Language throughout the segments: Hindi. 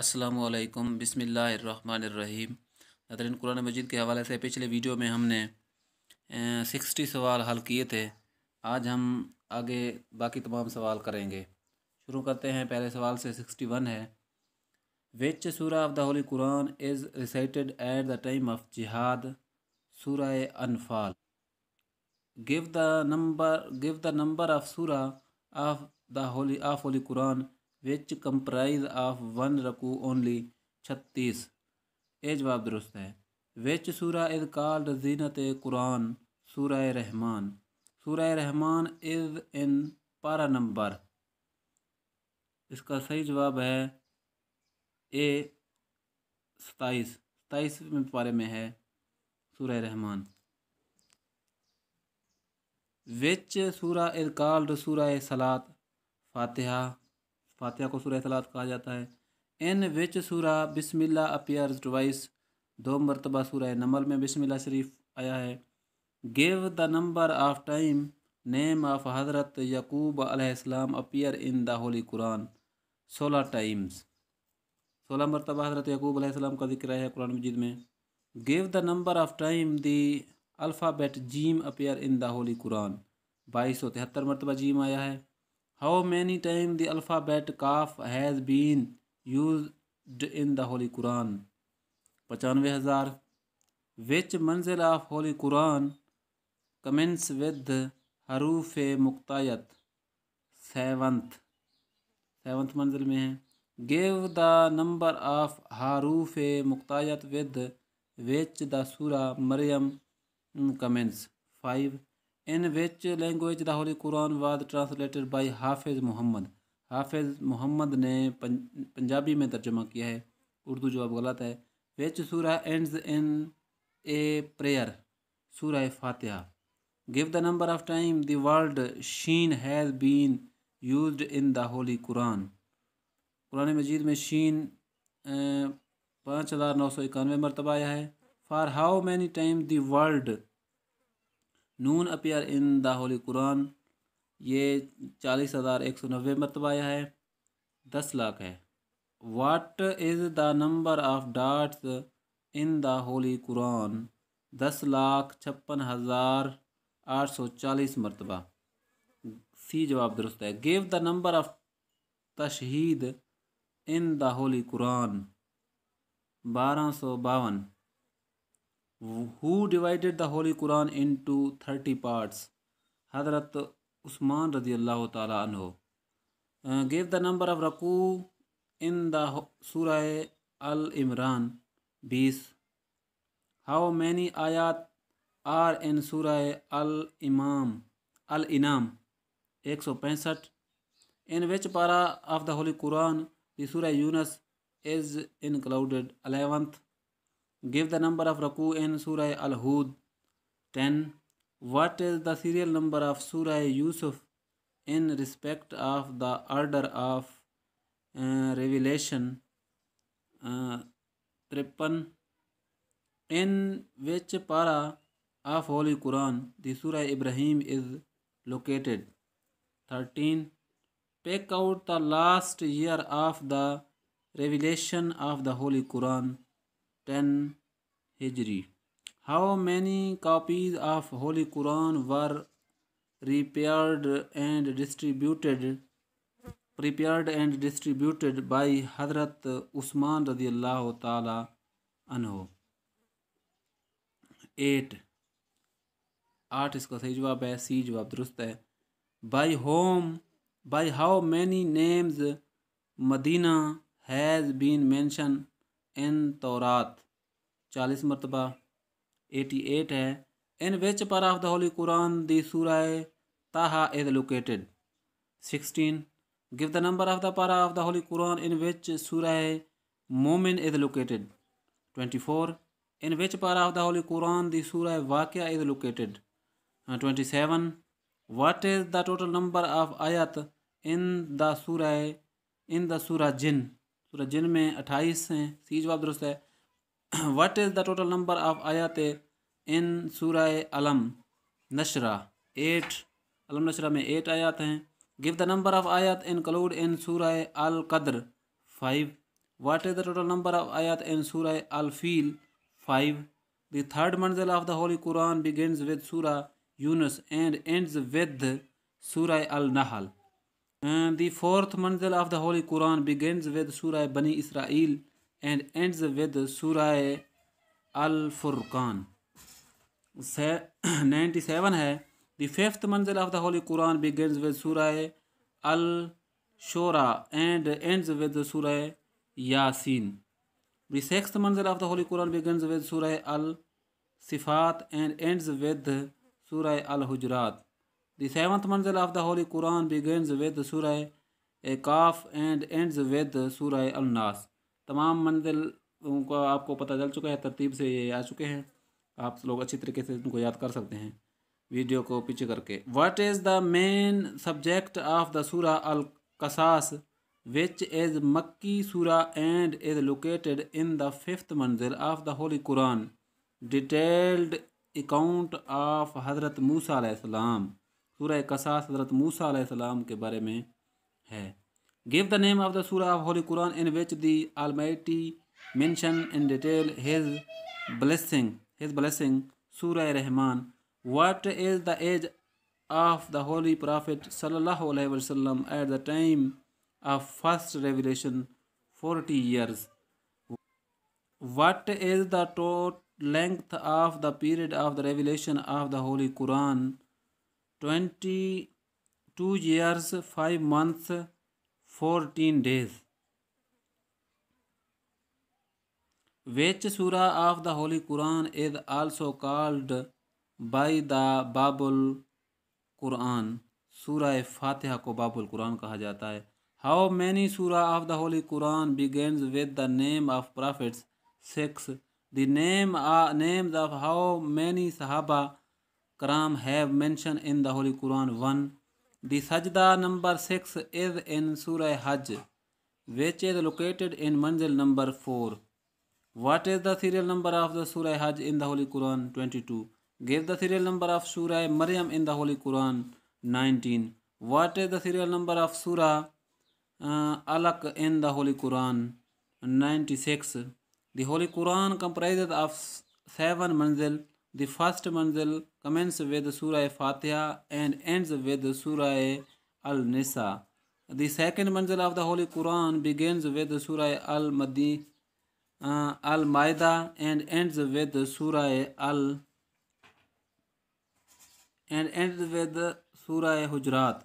असलकम बसमीम नदरिन कुरान मजीद के हवाले से पिछले वीडियो में हमने सिक्सटी सवाल हल किए थे आज हम आगे बाकी तमाम सवाल करेंगे शुरू करते हैं पहले सवाल से सिक्सटी वन है विच सूरा of the holy Quran is recited at the time of जिहाद सूरा Anfal give the number give the number of सूरा of the holy of holy Quran which comprise of one रकू ओनली छत्तीस ये जवाब दुरुस्त है विच सूरा इज कॉल जीनत कुरान सूरा रहमान सूरा रहमान इज़ इन पारा नंबर इसका सही जवाब है ए सताईस सताईसवें पारे में है सूरा रहमान विच सूरा इज कॉल्ड सूरा सलात फातिहा फातिहा को सूर्य सलात कहा जाता है इन विच सूरा बिसमिल्ला अपियर्स ट्वाइस दो मरतबा सूरह नमल में बिसमिल्ला शरीफ आया है give the number of time name of हजरत यकूब अलैहिस्सलाम appear in the holy Quran सोलह टाइम्स सोलह मरतबा हजरत यकूब अलैहिस्सलाम का जिक्र है कुरान मजीद में give the number of time the alphabet जीम appear in the holy Quran बाईस सौ तिहत्तर मरतबा जीम आया है how many time the alphabet काफ़ has been use in the holy Quran पचानवे हज़ार विच मंजिल of holy Quran commence with हरूफ मुक्तायत सेवंथ सेवंथ मंजिल में है गिव द नंबर ऑफ हरूफ मुक्तायत विद विच द सूरा Maryam commence five in which language the holy Quran was translated by हाफिज़ मोहम्मद हाफिज़ मोहम्मद ने पंजाबी में तर्जमा किया है उर्दू जवाब गलत है विच सूरा एंड्स इन ए प्रेयर सूरा Fatiha give the number of time the world शीन has been use in the holy Quran Quran मजीद में शीन eh, पाँच हज़ार नौ सौ इक्यानवे मरतबा आया है फार हाउ मैनी टाइम दर्ल्ड नून appear in the holy Quran ये चालीस हज़ार एक सौ नबे मरतबा आया है दस लाख है what is the number of dots in the holy Quran दस लाख छप्पन हज़ार आठ सौ चालीस मरतबा सी जवाब दुरुस्त है गेव द नंबर ऑफ तशहीद इन द होली कुरान बारह सौ बावन who divided the holy Quran into thirty parts हजरत उस्मान रजी अल्लाह तहो गेव द नंबर ऑफ रकू इन दूर अल इमरान बीस हाउ मैनी आयात आर इन सूर अल इमाम अल इनाम एक सौ पैंसठ इन विच पारा ऑफ द होली कुरान दूर Yunus is include eleventh Give the number of Raku in Surah Al-Hud. 10. What is the serial number of Surah Yusuf in respect of the order of uh, revelation? Uh, 53. In which para of Holy Quran the Surah Ibrahim is located? 13. Pick out the last year of the revelation of the Holy Quran. Ten हिजरी how many copies of holy Quran were repaired and distributed prepared and distributed by हजरत उस्मान रजी अल्लाह तहो एट आठ इसका सही जवाब है सी जवाब दुरुस्त है बाई होम by how many names Medina has been mention in तौरात चालीस मरतबा एटी एट है इन विच पर of the holy Quran the सूराए Taha is located sixteen give the number of the पर of the holy Quran in which सूराए Momin is located twenty four in which पर of the holy Quran the सूराए Waqia is located twenty seven what is the total number of आयत इन द सूराए इन द सूरा जिन सूरज जिन में अट्ठाईस हैं सी जवाब दुरुस्त है what is the total number of आयात इन सूरह अलम नशरा एट अलम नशरा में एट आयात हैं गिव द नंबर ऑफ आयात इनकलूड इन सूरह Al Qadr five what is the total number of आयात इन सूरह Al Fil five the third मंजिल of the holy Quran begins with सूरह यूनस एंड एंड्स विद सूरह अल नहल the fourth manzil of the Holy Quran begins with Surah Bani Israel and ends with Surah Al Furqan. 97 है The fifth manzil of the Holy Quran begins with Surah Al Shura and ends with Surah Yasin. The sixth manzil of the Holy Quran begins with Surah Al Sifat and ends with Surah Al Hujurat. The seventh manzil of the Holy Quran begins with Surah Al-Kaf and ends with Surah Al-Nas. तमाम मंजिल का आपको पता चल चुका है तरतीब से ये आ चुके हैं आप लोग अच्छी तरीके से इनको याद कर सकते हैं वीडियो को पीछे करके what is the main subject of the सूरा अल कसास विच इज़ मक्की सूरा and is located in the fifth मंजिल of the holy Quran detailed account of हज़रत मूसा सूर्य कसास हजरत मूसा के बारे में है give the name of the सूरा of holy Quran in which the almighty mention in detail his blessing his blessing सूर्य Rahman what is the age of the holy prophet सल्लल्लाहु अलैहि वसल्लम at the time of first revelation forty years what is the total length of the period of the revelation of the holy Quran twenty two years five months fourteen days which सूरा of the holy Quran is also called by the Babul Quran सूरा फातिहा को बाबुल कुरान कहा जाता है हाउ मैनी सूरा of the holy Quran begins with the name of prophets six the name names of how many साहबा karam have mentioned in the Holy Quran 1. The sajda number 6 is in Surah Hajj, which is located in Manzil number 4. What is the serial number of the Surah Hajj in the Holy Quran? 22. Give the serial number of Surah Maryam in the Holy Quran? 19. What is the serial number of Surah uh, Alaq in the Holy Quran? 96. The Holy Quran comprises of 7 manzil the first manzil commences with Surah Fatiha and ends with Surah Al Nisa. The second manzil of the Holy Quran begins with Surah Al Madi, uh, Al Maida and ends with Surah Al and ends with Surah Hujurat.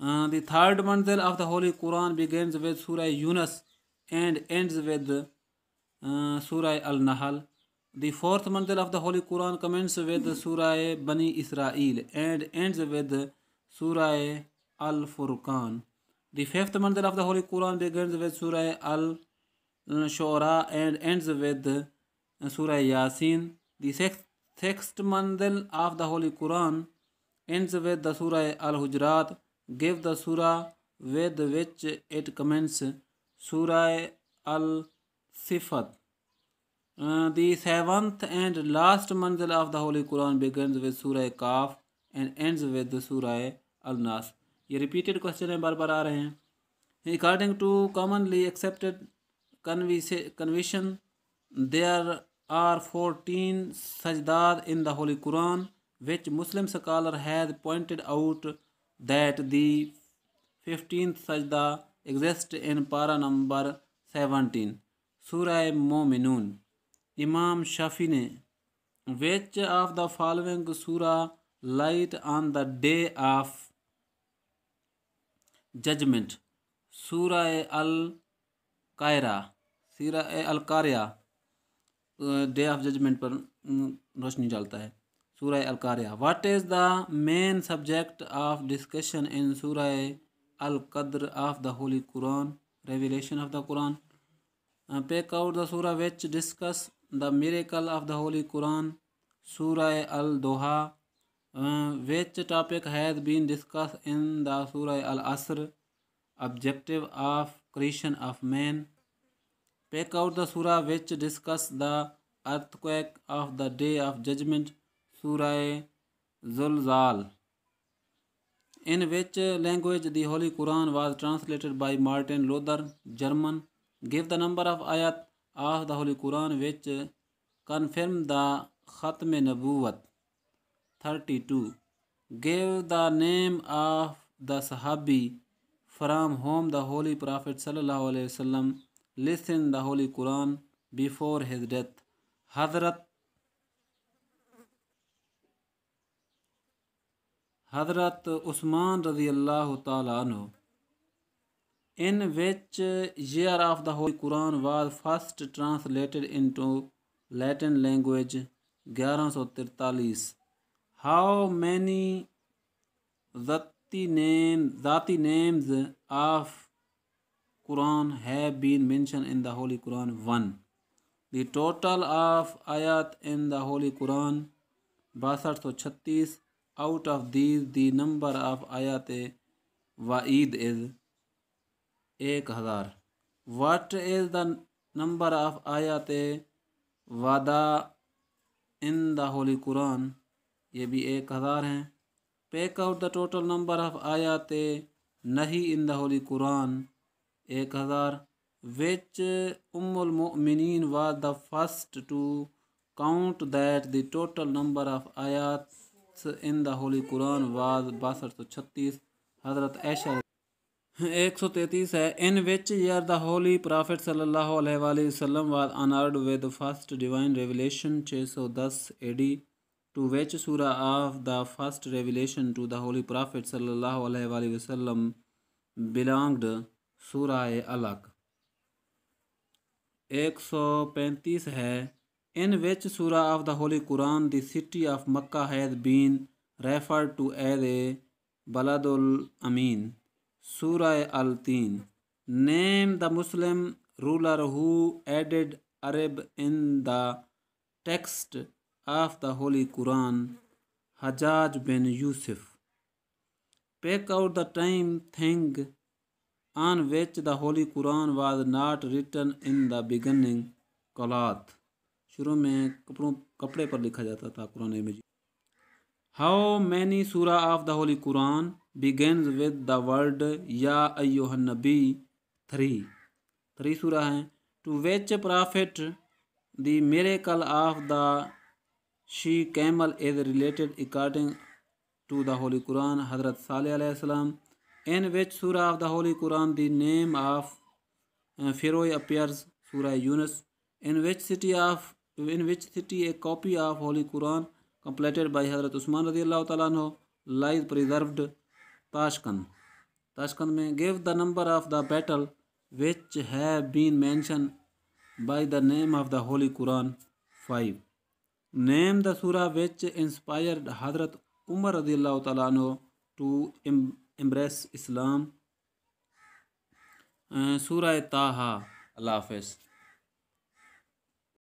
Uh, the third manzil of the Holy Quran begins with Surah Yunus and ends with uh, Surah Al Nahl. The fourth manzil of the Holy Quran commences with Surah Bani Israel and ends with Surah Al Furqan. The fifth manzil of the Holy Quran begins with Surah Al Shura and ends with Surah Yasin. The sixth, sixth manzil of the Holy Quran ends with the Surah Al Hujurat. Give the Surah with which it commences Surah Al Sifat. Uh, the seventh and last manzil of the Holy Quran begins with Surah Kaf and ends with the Surah Al Nas. ये रिपीटेड क्वेश्चन हैं बार बार आ रहे हैं according to commonly accepted convention there are fourteen सजदाद in the holy Quran which Muslim scholar has pointed out that the fifteen सजदा एग्जिस्ट इन पारा नंबर सेवनटीन सूरह मोमिनून इमाम शाफी ने विच ऑफ द फॉलोइंग सूरा light on the day of judgement सूरा अल कायरा सीरा अल कारिया डे ऑफ जजमेंट पर रोशनी डालता है सूर्य Qaria what is the main subject of discussion in Al Qadr of the holy Quran revelation of the Quran pick out the surah which discuss the miracle of the Holy Quran, Surah Al Doha, uh, which topic has been discussed in the Surah Al Asr, objective of creation of man. Pick out the surah which discuss the earthquake of the day of judgment, Surah Zulzal, in which language the Holy Quran was translated by Martin Luther, German. Give the number of आयत of the holy Quran which confirm the खत्म नबूवत thirty two give the name of the सहाबी from whom the holy prophet सल्लल्लाहु अलैहि वसल्लम listen the holy Quran before his death हजरत हजरत उस्मान रजी अल्लाह तु in which year of the Holy Quran was first translated into Latin language 1143 how many zati names names of Quran have been mentioned in the Holy Quran 1 the total of ayat in the Holy Quran 6236 out of these the number of ayat wa'id is एक हज़ार what is the number of आयात वादा इन द होली कुरान ये भी एक हज़ार हैं pick out the total number of आयात नहीं इन द होली कुरान एक हज़ार विच उमिन was the first to count that the total number of आयात in the holy Quran was बासठ सौ छत्तीस हज़रत ऐशा एक सौ तैतीस है in which year the holy prophet सल्लल्लाहु अलैहि वसल्लम was honoured with first divine revelation दस एडी टू विच सूरा of the first revelation to the holy prophet सल्लल्लाहु अलैहि वसल्लम बिलोंग्ड सूरा अलग एक सौ पैंतीस है इन विच सूरा of the holy Quran the city of Mecca has been refer to as a बलादुल अमीन Surah Al-Teen Name the Muslim ruler who added Arab in the text of the Holy Quran, Hajjaj bin Yusuf. Pick out the time thing on which the Holy Quran was not written in the beginning, Kalat. शुरू में कपड़ों कपड़े पर लिखा जाता था कुरान मजीद हाउ मैनी सूरा of the holy Quran begins with the world या अयोहन अयोहनबी थ्री थ्री सूरा है टू वेच प्रॉफिट द मेरे कल of the she camel is related according to the holy Quran हजरत सालम इन विच सूरा of the holy Quran the name of फिरोय अपियर्स सूरा Yunus in which city of in which city a copy of holy Quran completed by हजरत उस्मान रजी अल्लाह तु लाइज प्रिजर्वड ताशकंद ताशकंद में give the number of the battle which have been mention by the name of the holy Quran five name the सूरा विच इंस्पायर्ड हजरत उमर रजील्ला तु टू एम्ब्रेस इस्लाम सूरा ताहा अल्लाह हाफिज़